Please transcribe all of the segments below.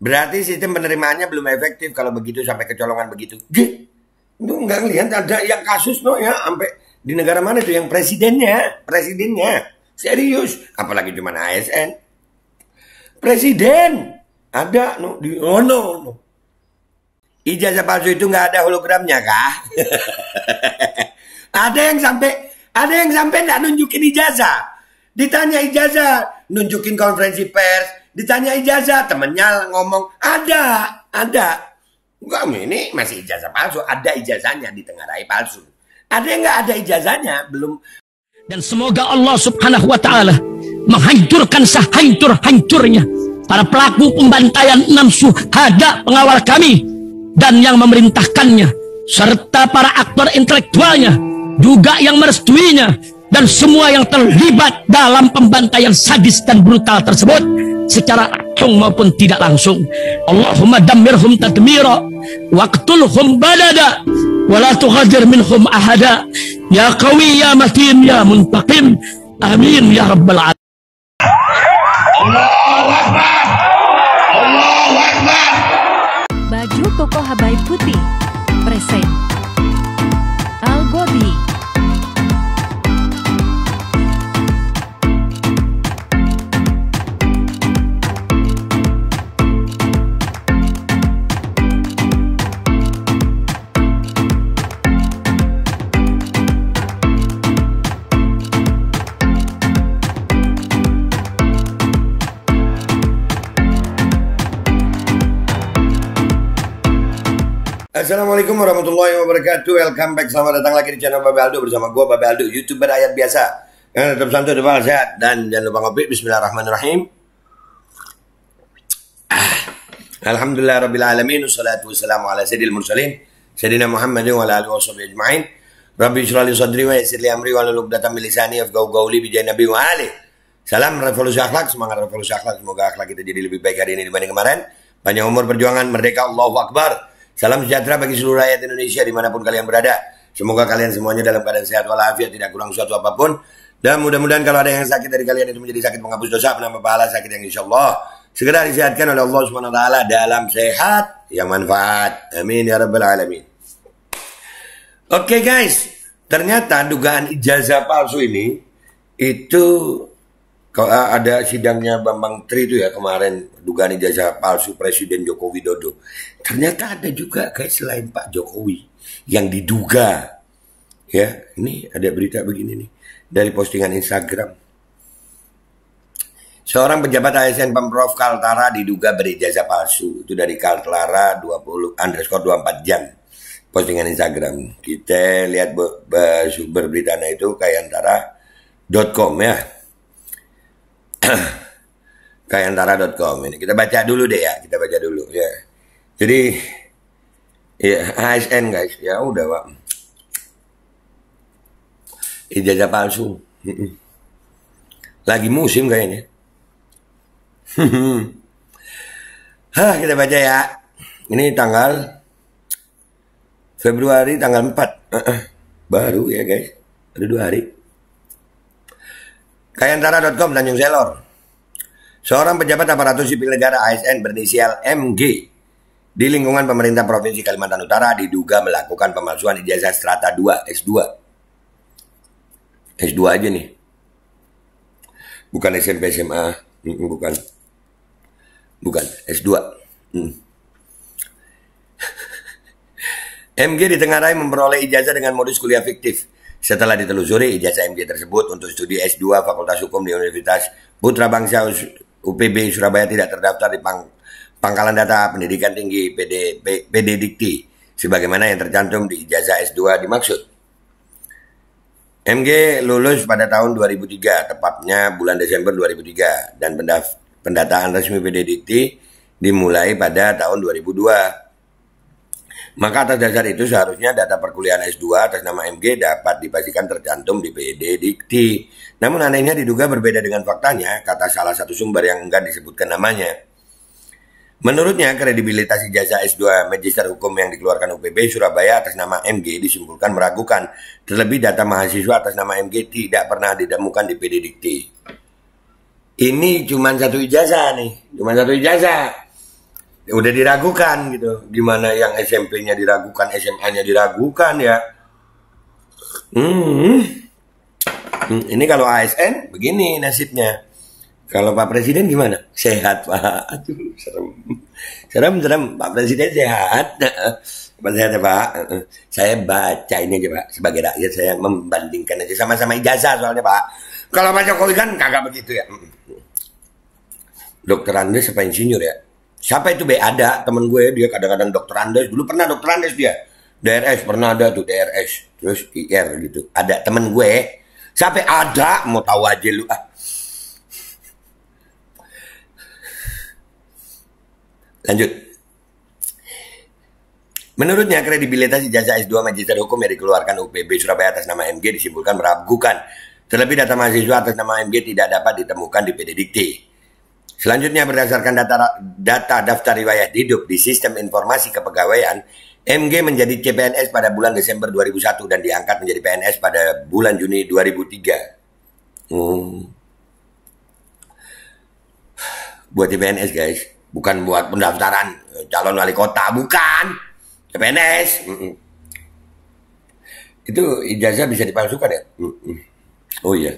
Berarti sistem penerimaannya belum efektif kalau begitu sampai kecolongan begitu. Gih, itu nggak ngelihat ada yang kasus no ya sampai di negara mana itu yang presidennya, presidennya serius, apalagi cuma ASN. Presiden ada no di oh no, no. Ijazah palsu itu nggak ada hologramnya kah? ada yang sampai ada yang sampai nggak nunjukin ijazah. Ditanya ijazah, nunjukin konferensi pers, ditanya ijazah temennya ngomong ada ada enggak ini masih ijazah palsu ada ijazahnya di tengah rai palsu ada yang nggak ada ijazahnya belum dan semoga Allah subhanahu wa ta'ala menghancurkan sehancur-hancurnya para pelaku pembantaian enam suhada pengawal kami dan yang memerintahkannya serta para aktor intelektualnya juga yang merestuinya dan semua yang terlibat dalam pembantaian sadis dan brutal tersebut secara langsung maupun tidak langsung. Allahumma damirhum tadmira waqtulhum balada wala tughadir minhum ahada ya qawi ya matin ya muntaqim amin ya rabbal alamin. Allahu Akbar. wabarakatuh Welcome back, selamat datang lagi di channel Babe Aldo Bersama gue Babe Aldo, Youtuber ayat biasa Yang tetap santai, tetap sehat Dan jangan lupa ngopi, Bismillahirrahmanirrahim ah. Alhamdulillah Rabbil Alamin Wassalatu wassalamu ala sayyidil mursalin Sayyidina Muhammadin wa ala alihi wa ajma'in Rabbi syrali sadri wa amri wa laluk datam milisani Afgau gauli bijai nabi wa ali. Salam revolusi akhlak, semangat revolusi akhlak Semoga akhlak kita jadi lebih baik hari ini dibanding kemarin banyak umur perjuangan, merdeka, Allahu Akbar Salam sejahtera bagi seluruh rakyat Indonesia dimanapun kalian berada. Semoga kalian semuanya dalam keadaan sehat walafiat, tidak kurang suatu apapun. Dan mudah-mudahan kalau ada yang sakit dari kalian itu menjadi sakit menghapus dosa, menambah pahala sakit yang insya Allah segera disehatkan oleh Allah swt dalam sehat yang manfaat. Amin ya rabbal alamin. Oke okay, guys, ternyata dugaan ijazah palsu ini itu kalau ada sidangnya Bambang Tri itu ya kemarin dugaan ijazah palsu Presiden Joko Widodo. Ternyata ada juga guys selain Pak Jokowi yang diduga ya ini ada berita begini nih dari postingan Instagram. Seorang pejabat ASN Pemprov Kaltara diduga beri berijazah palsu itu dari Kaltara 20 underscore 24 jam postingan Instagram. Kita lihat sumber beritanya itu kayak com ya. kayantara.com ini kita baca dulu deh ya kita baca dulu ya jadi ya ASN guys ya udah pak ijazah palsu lagi musim kayaknya Hah, kita baca ya ini tanggal Februari tanggal 4 uh-uh. baru ya guys ada dua hari Kayantara.com Tanjung Selor. Seorang pejabat aparatur sipil negara ASN berinisial MG di lingkungan pemerintah Provinsi Kalimantan Utara diduga melakukan pemalsuan ijazah strata 2 S2. S2 aja nih. Bukan SMP SMA, bukan. Bukan S2. Hmm. MG ditengarai memperoleh ijazah dengan modus kuliah fiktif. Setelah ditelusuri ijazah MD tersebut untuk studi S2 Fakultas Hukum di Universitas Putra Bangsa UPB Surabaya tidak terdaftar di pang Pangkalan Data Pendidikan Tinggi PD, PD Dikti sebagaimana yang tercantum di ijazah S2 dimaksud. MG lulus pada tahun 2003, tepatnya bulan Desember 2003 dan pendataan resmi PD Dikti dimulai pada tahun 2002. Maka atas dasar itu seharusnya data perkuliahan S2 atas nama MG dapat dipastikan tercantum di PED Dikti. Namun anehnya diduga berbeda dengan faktanya, kata salah satu sumber yang enggak disebutkan namanya. Menurutnya, kredibilitas ijazah S2 Magister Hukum yang dikeluarkan UPB Surabaya atas nama MG disimpulkan meragukan. Terlebih data mahasiswa atas nama MG tidak pernah ditemukan di PD e Dikti. Ini cuma satu ijazah nih, cuma satu ijazah udah diragukan gitu gimana yang SMP-nya diragukan SMA-nya diragukan ya hmm. hmm ini kalau ASN begini nasibnya kalau Pak Presiden gimana sehat Pak aduh serem serem serem Pak Presiden sehat Pak sehat ya Pak saya baca ini aja Pak sebagai rakyat saya membandingkan aja sama-sama ijazah soalnya Pak kalau Pak Jokowi kan kagak begitu ya hmm. Dokter Andri sepanjang insinyur ya Siapa itu B? Ada temen gue dia kadang-kadang dokter Andes. Dulu pernah dokter Andes dia. DRS pernah ada tuh DRS. Terus IR gitu. Ada temen gue. Siapa ada mau tahu aja lu ah. Lanjut. Menurutnya kredibilitas ijazah S2 Magister Hukum yang dikeluarkan UPB Surabaya atas nama MG disimpulkan meragukan. Terlebih data mahasiswa atas nama MG tidak dapat ditemukan di Dikti. Selanjutnya berdasarkan data, data daftar riwayat hidup di sistem informasi kepegawaian, MG menjadi CPNS pada bulan Desember 2001 dan diangkat menjadi PNS pada bulan Juni 2003. Hmm. Buat CPNS guys, bukan buat pendaftaran eh, calon wali kota, bukan. CPNS. Hmm. Itu ijazah bisa dipalsukan ya? Hmm. Oh iya.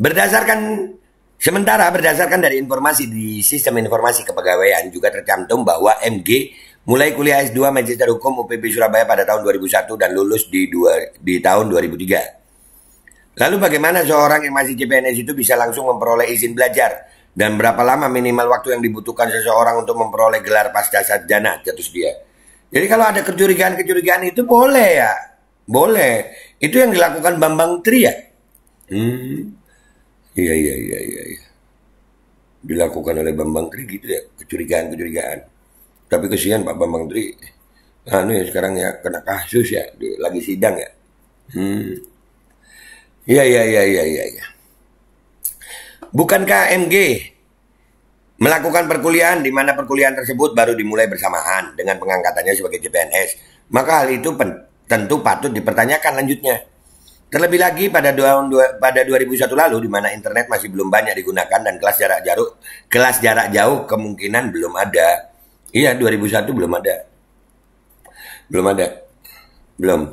Berdasarkan sementara berdasarkan dari informasi di sistem informasi kepegawaian juga tercantum bahwa MG mulai kuliah S2 Magister Hukum UPB Surabaya pada tahun 2001 dan lulus di dua, di tahun 2003. Lalu bagaimana seorang yang masih CPNS itu bisa langsung memperoleh izin belajar dan berapa lama minimal waktu yang dibutuhkan seseorang untuk memperoleh gelar pasca sarjana jatuh dia. Jadi kalau ada kecurigaan-kecurigaan itu boleh ya. Boleh. Itu yang dilakukan Bambang Tri ya. Hmm. Iya iya iya iya. iya. Dilakukan oleh Bambang Tri gitu ya, kecurigaan-kecurigaan. Tapi kesian Pak Bambang Tri. ini anu ya sekarang ya kena kasus ya, lagi sidang ya. Hmm. Iya iya iya iya iya. iya. Bukankah MG melakukan perkuliahan di mana perkuliahan tersebut baru dimulai bersamaan dengan pengangkatannya sebagai CPNS? Maka hal itu tentu patut dipertanyakan lanjutnya. Terlebih lagi pada dua tahun pada 2001 lalu di mana internet masih belum banyak digunakan dan kelas jarak jauh kelas jarak jauh kemungkinan belum ada. Iya, 2001 belum ada. Belum ada. Belum.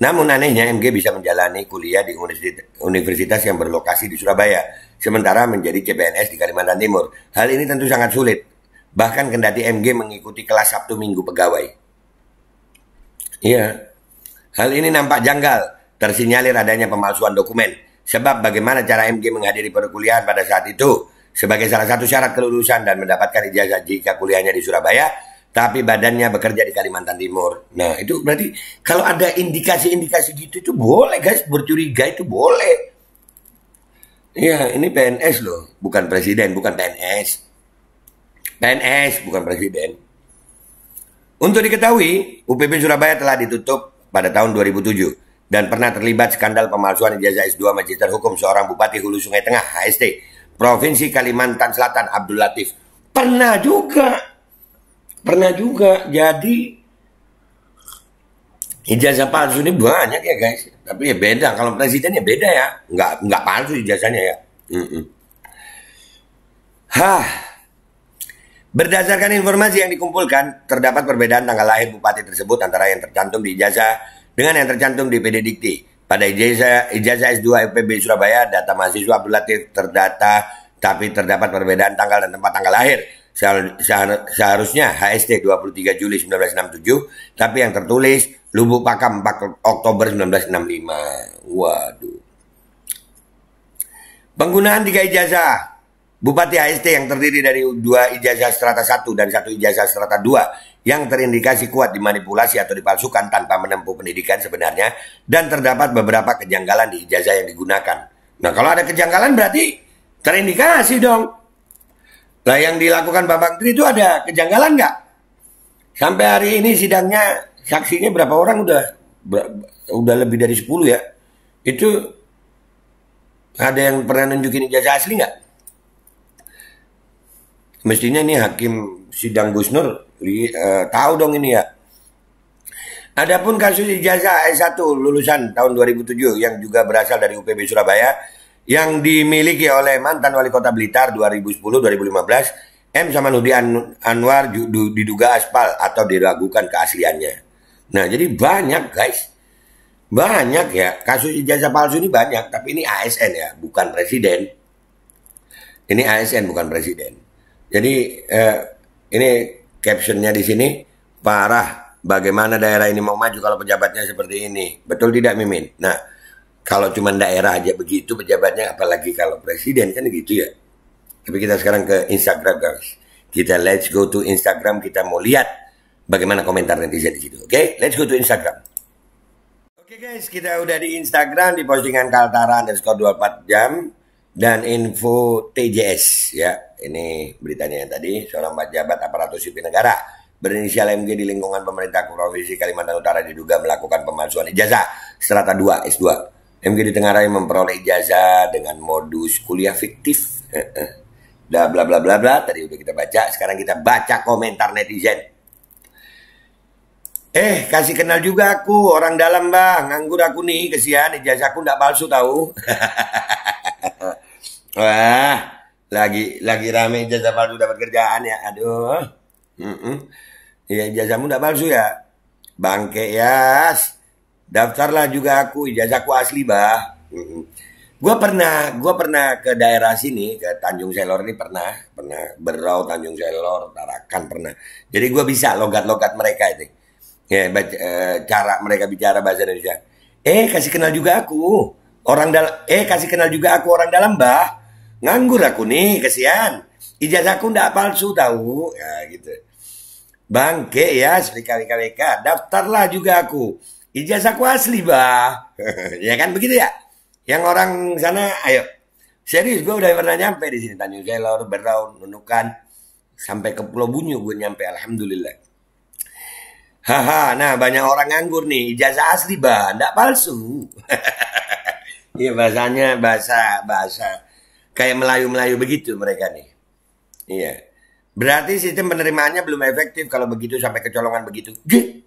Namun anehnya MG bisa menjalani kuliah di universitas yang berlokasi di Surabaya, sementara menjadi CPNS di Kalimantan Timur. Hal ini tentu sangat sulit. Bahkan kendati MG mengikuti kelas Sabtu Minggu pegawai. Iya. Hal ini nampak janggal tersinyalir adanya pemalsuan dokumen. Sebab bagaimana cara MG menghadiri perkuliahan pada saat itu sebagai salah satu syarat kelulusan dan mendapatkan ijazah jika kuliahnya di Surabaya, tapi badannya bekerja di Kalimantan Timur. Nah, itu berarti kalau ada indikasi-indikasi gitu itu boleh guys, bercuriga itu boleh. Iya, ini PNS loh, bukan presiden, bukan PNS. PNS bukan presiden. Untuk diketahui, UPB Surabaya telah ditutup pada tahun 2007 dan pernah terlibat skandal pemalsuan ijazah S2 Magister Hukum seorang Bupati Hulu Sungai Tengah HST Provinsi Kalimantan Selatan Abdul Latif pernah juga pernah juga jadi ijazah palsu ini banyak ya guys tapi ya beda kalau presiden ya beda ya nggak nggak palsu ijazahnya ya mm -mm. Hah. Berdasarkan informasi yang dikumpulkan, terdapat perbedaan tanggal lahir bupati tersebut antara yang tercantum di ijazah dengan yang tercantum di PD Dikti. Pada ijazah, ijazah S2 FPB Surabaya, data mahasiswa berlatih terdata, tapi terdapat perbedaan tanggal dan tempat tanggal lahir. Seharusnya HST 23 Juli 1967, tapi yang tertulis Lubuk Pakam 4 Oktober 1965. Waduh. Penggunaan tiga ijazah Bupati HST yang terdiri dari dua ijazah strata 1 dan satu ijazah strata 2 yang terindikasi kuat dimanipulasi atau dipalsukan tanpa menempuh pendidikan sebenarnya dan terdapat beberapa kejanggalan di ijazah yang digunakan. Nah, kalau ada kejanggalan berarti terindikasi dong. Nah yang dilakukan Bapak Tri itu ada kejanggalan nggak? Sampai hari ini sidangnya saksinya berapa orang udah ber, udah lebih dari 10 ya. Itu ada yang pernah nunjukin ijazah asli nggak? Mestinya ini hakim sidang Gus Nur uh, tahu dong ini ya. Adapun kasus ijazah S1 lulusan tahun 2007 yang juga berasal dari UPB Surabaya yang dimiliki oleh mantan wali kota Blitar 2010-2015 M sama Nudi Anwar diduga aspal atau diragukan keasliannya. Nah jadi banyak guys, banyak ya kasus ijazah palsu ini banyak tapi ini ASN ya bukan presiden. Ini ASN bukan presiden. Jadi eh, ini captionnya di sini parah. Bagaimana daerah ini mau maju kalau pejabatnya seperti ini? Betul tidak Mimin? Nah, kalau cuma daerah aja begitu pejabatnya, apalagi kalau presiden kan gitu ya. Tapi kita sekarang ke Instagram guys. Kita let's go to Instagram, kita mau lihat bagaimana komentar netizen di situ. Oke, okay? let's go to Instagram. Oke okay guys, kita udah di Instagram di postingan Kaltara underscore 24 jam dan info TJS ya. Ini beritanya yang tadi seorang pejabat aparatur sipil negara berinisial MG di lingkungan pemerintah Provinsi Kalimantan Utara diduga melakukan pemalsuan ijazah strata 2 S2. MG di raya memperoleh ijazah dengan modus kuliah fiktif. Dah eh, eh. bla bla bla bla tadi udah kita baca, sekarang kita baca komentar netizen. Eh, kasih kenal juga aku, orang dalam bang, nganggur aku nih, kesian, ijazahku ndak palsu tahu. Wah, lagi lagi rame jasa palsu dapat kerjaan ya. Aduh. Mm -mm. Ya ijazahmu udah palsu ya. Bangke ya. Daftarlah juga aku ijazahku asli, Bah. Mm -mm. Gua pernah gua pernah ke daerah sini ke Tanjung Selor ini pernah, pernah Berau Tanjung Selor, Tarakan pernah. Jadi gua bisa logat-logat mereka itu. Ya, baca, e, cara mereka bicara bahasa Indonesia. Eh, kasih kenal juga aku. Orang dalam eh kasih kenal juga aku orang dalam, Bah Nganggur aku nih, kesian. Ijazahku ndak palsu tahu. Ya, gitu. Bangke ya, sekali KWK. Daftarlah juga aku. Ijazahku asli, bah. ya kan begitu ya? Yang orang sana, ayo. Serius, gue udah pernah nyampe di sini. Tanjung Gelor, Berau, Nunukan. Sampai ke Pulau Bunyu gue nyampe, Alhamdulillah. Haha, nah banyak orang nganggur nih. Ijazah asli, bah. Ndak palsu. Iya, bahasanya bahasa, bahasa kayak Melayu-Melayu begitu mereka nih. Iya. Berarti sistem penerimaannya belum efektif kalau begitu sampai kecolongan begitu. Gih,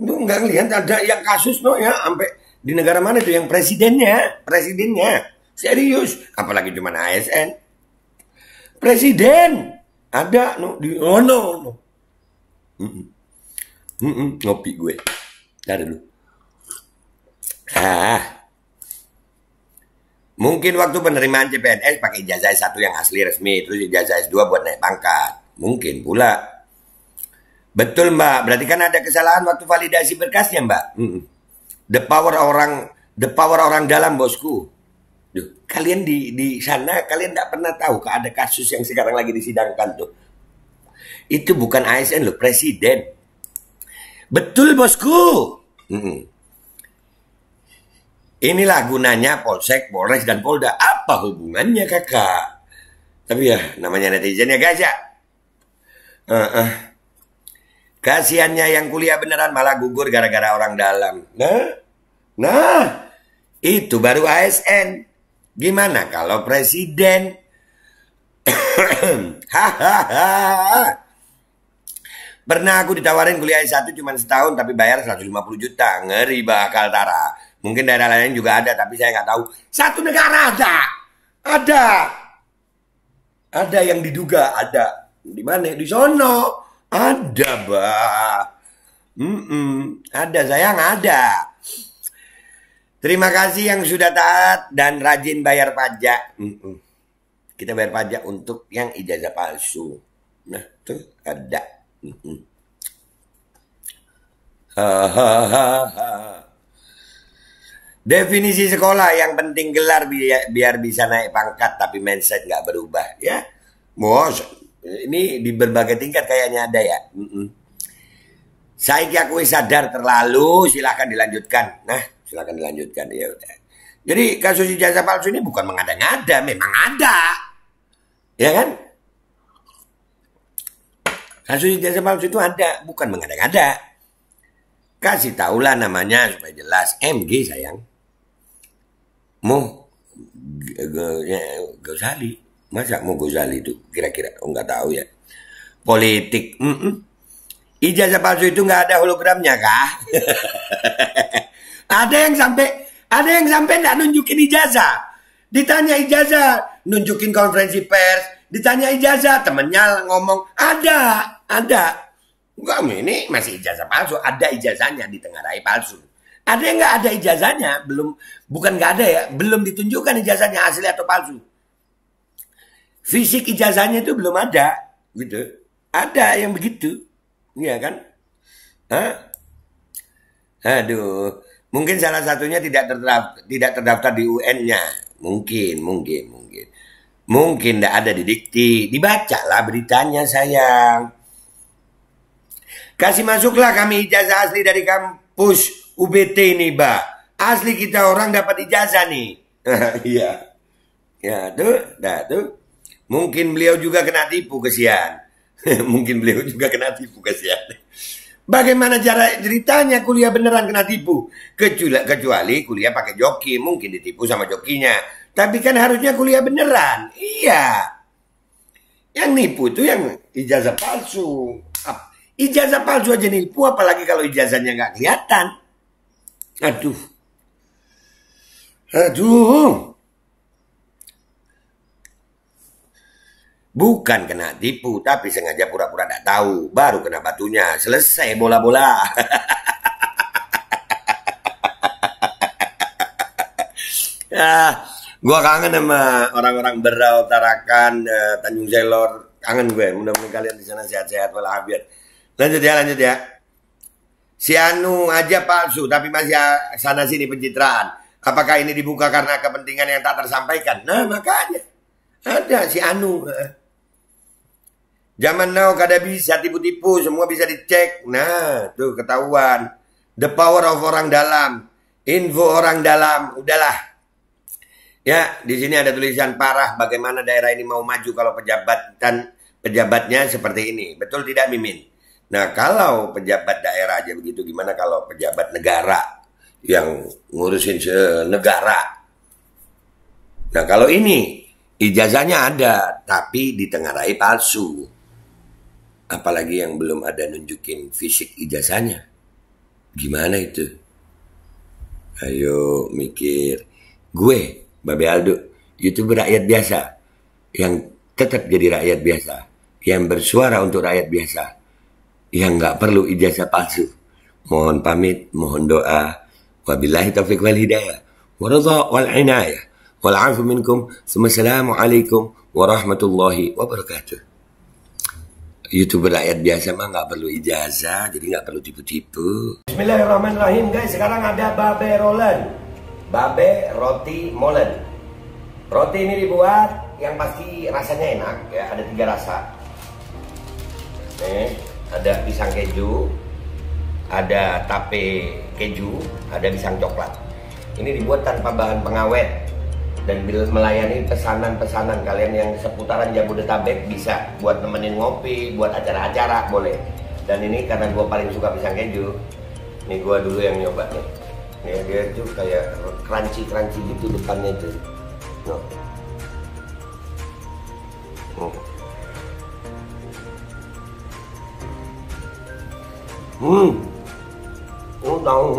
lu nggak ngelihat ada yang kasus no ya sampai di negara mana itu yang presidennya, presidennya serius, apalagi cuma ASN. Presiden ada no di oh no, no. Mm -mm. Mm -mm. ngopi gue. Dari dulu. Ah. Mungkin waktu penerimaan CPNS pakai ijazah S1 yang asli resmi, terus ijazah S2 buat naik pangkat. Mungkin pula. Betul mbak, berarti kan ada kesalahan waktu validasi berkasnya mbak. The power orang, the power orang dalam bosku. Duh, kalian di di sana kalian tidak pernah tahu ada kasus yang sekarang lagi disidangkan tuh. Itu bukan ASN loh, presiden. Betul bosku. -mm. Inilah gunanya Polsek, Polres, dan Polda. Apa hubungannya kakak? Tapi ya namanya netizen ya guys ya. Uh -uh. Kasiannya yang kuliah beneran malah gugur gara-gara orang dalam. Nah, nah, itu baru ASN. Gimana kalau presiden? Hahaha. Pernah aku ditawarin kuliah satu cuma setahun tapi bayar 150 juta. Ngeri bakal Tara. Mungkin daerah lain juga ada, tapi saya nggak tahu. Satu negara ada, ada, ada yang diduga ada di mana? Di sono ada, bah. Mm -mm. Ada sayang ada. Terima kasih yang sudah taat dan rajin bayar pajak. Mm -mm. Kita bayar pajak untuk yang ijazah palsu. Nah, tuh ada. Mm -mm. Ha ha ha ha. Definisi sekolah yang penting gelar biar, biar bisa naik pangkat tapi mindset nggak berubah ya. Mos, ini di berbagai tingkat kayaknya ada ya. Mm -mm. Saya akui sadar terlalu, silahkan dilanjutkan. Nah, silahkan dilanjutkan ya. Jadi kasus ijazah palsu ini bukan mengada-ngada, memang ada, ya kan? Kasus ijazah palsu itu ada, bukan mengada-ngada. Kasih tahulah namanya supaya jelas. MG sayang mau Ghazali ya, masa mau Ghazali itu kira-kira oh nggak tahu ya politik mm -mm. ijazah palsu itu nggak ada hologramnya kah ada yang sampai ada yang sampai nggak nunjukin ijazah ditanya ijazah nunjukin konferensi pers ditanya ijazah temennya ngomong ada ada enggak ini masih ijazah palsu ada ijazahnya di tengah rai palsu ada yang nggak ada ijazahnya, belum bukan nggak ada ya, belum ditunjukkan ijazahnya asli atau palsu. Fisik ijazahnya itu belum ada, gitu. Ada yang begitu, iya kan? Hah? Aduh, mungkin salah satunya tidak terdaftar, tidak terdaftar di UN-nya, mungkin, mungkin, mungkin, mungkin tidak ada di dikti, dibacalah beritanya sayang. Kasih masuklah kami ijazah asli dari kamu push UBT nih, Mbak. Asli kita orang dapat ijazah nih. Iya. ya, tuh, nah tuh. Mungkin beliau juga kena tipu kesian. Mungkin beliau juga kena tipu kesian. Bagaimana cara ceritanya kuliah beneran kena tipu? Kecuali, kecuali kuliah pakai joki, mungkin ditipu sama jokinya. Tapi kan harusnya kuliah beneran. Iya. Yang nipu itu yang ijazah palsu. Ijazah palsu aja nipu, apalagi kalau ijazahnya nggak kelihatan. Aduh. Aduh. Bukan kena tipu, tapi sengaja pura-pura tidak tahu. Baru kena batunya, selesai bola-bola. ya, gua kangen sama orang-orang Berau, Tarakan, eh, Tanjung Jelor. Kangen gue, mudah-mudahan kalian di sana sehat-sehat walafiat. -sehat. Lanjut ya, lanjut ya. Si Anu aja palsu, tapi masih sana sini pencitraan. Apakah ini dibuka karena kepentingan yang tak tersampaikan? Nah, makanya ada si Anu. Eh. Zaman now kada bisa tipu-tipu, semua bisa dicek. Nah, tuh ketahuan. The power of orang dalam, info orang dalam, udahlah. Ya, di sini ada tulisan parah bagaimana daerah ini mau maju kalau pejabat dan pejabatnya seperti ini. Betul tidak, Mimin? Nah kalau pejabat daerah aja begitu, gimana kalau pejabat negara yang ngurusin negara? Nah kalau ini ijazahnya ada, tapi ditengarai palsu. Apalagi yang belum ada nunjukin fisik ijazahnya. Gimana itu? Ayo mikir. Gue, Babe Aldo, youtuber rakyat biasa. Yang tetap jadi rakyat biasa. Yang bersuara untuk rakyat biasa yang nggak perlu ijazah palsu. Mohon pamit, mohon doa. Wabillahi taufiq wal hidayah. Waridha wal inayah. minkum. Assalamualaikum warahmatullahi wabarakatuh. Youtuber rakyat biasa mah nggak perlu ijazah, jadi nggak perlu tipu-tipu. Bismillahirrahmanirrahim guys, sekarang ada babe rolen, babe roti molen. Roti ini dibuat yang pasti rasanya enak ya, ada tiga rasa. Nih, ada pisang keju, ada tape keju, ada pisang coklat. Ini dibuat tanpa bahan pengawet dan bila melayani pesanan-pesanan kalian yang seputaran Jabodetabek bisa buat nemenin ngopi, buat acara-acara boleh. Dan ini karena gue paling suka pisang keju, ini gue dulu yang nyoba nih. dia tuh kayak crunchy-crunchy gitu depannya tuh. No. hmm lo oh, tahu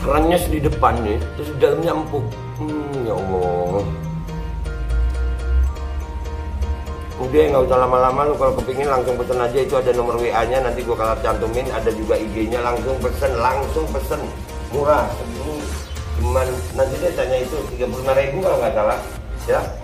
kerannya di depan nih terus dalamnya empuk hmm ya allah udah nggak usah lama-lama lu kalau kepingin langsung pesen aja itu ada nomor WA nya nanti gue kalau cantumin ada juga IG nya langsung pesen langsung pesen murah segini cuman nanti dia tanya itu 35 ribu kalau nggak salah ya